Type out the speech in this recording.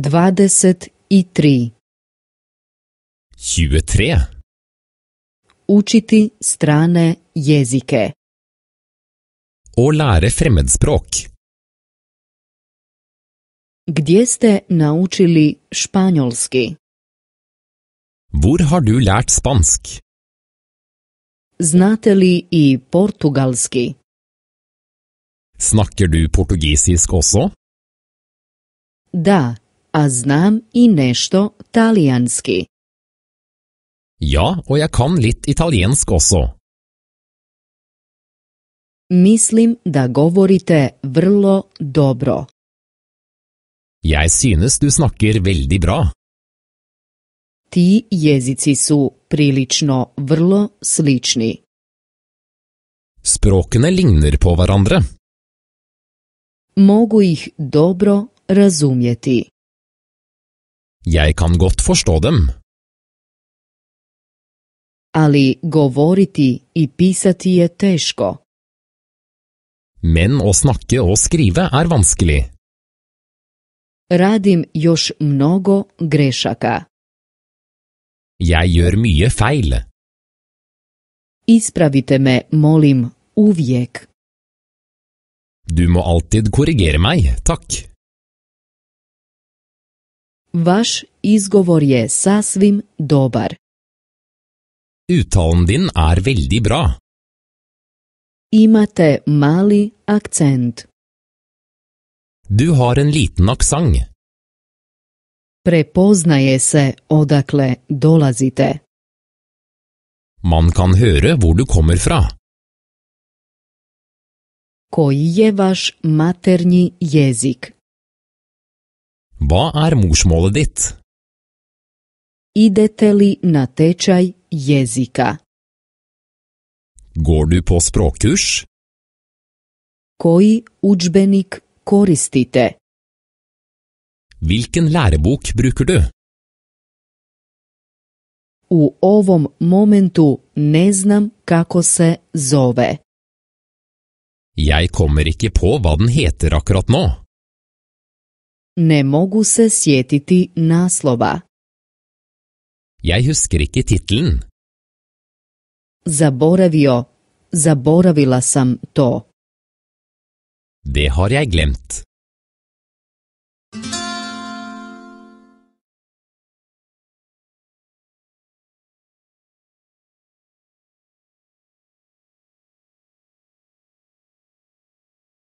23 Učiti strane jezike. O lære fremmedspråk. Gdje ste naučili španjolski? Hvor har du lært spansk? Znate li i portugalski? Snakker du portugisisk også? Da a znam i nešto talijanski. Ja, o ja kan lit italijensk Mislim da govorite vrlo dobro. Ja synes du snakker veldig bra. Ti jezici su prilično vrlo slični. Språkene ligner på hverandre. Mogu ih dobro razumjeti. Jeg kan godt forstå dem. Ali govoriti i pisati je teško. Men å snakke og skrive er vanskelig. Radim još mnogo grešaka. Jeg gjør mye feil. Ispravite me, molim, uvijek. Du må alltid korrigere meg, takk. Vaš izgovor je sasvim dobar. Uttalen din er veldig bra. Imate mali akcent. Du har en liten aksang. Prepoznaje se odakle dolazite. Man kan høre hvor du kommer fra. Koji je vaš maternji jezik? Hva er morsmålet ditt? Idete li na tečaj jezika? Går du på språkkurs? Koji učbenik koristite? Hvilken lærebok bruker du? U ovom momentu ne znam kako se zove. Jeg kommer ikke på hva den heter akkurat nå. Ne mogu se sjetiti naslova. Jeg husker ikke titlen. Zaboravio, zaboravila sam to. Det har jeg glemt.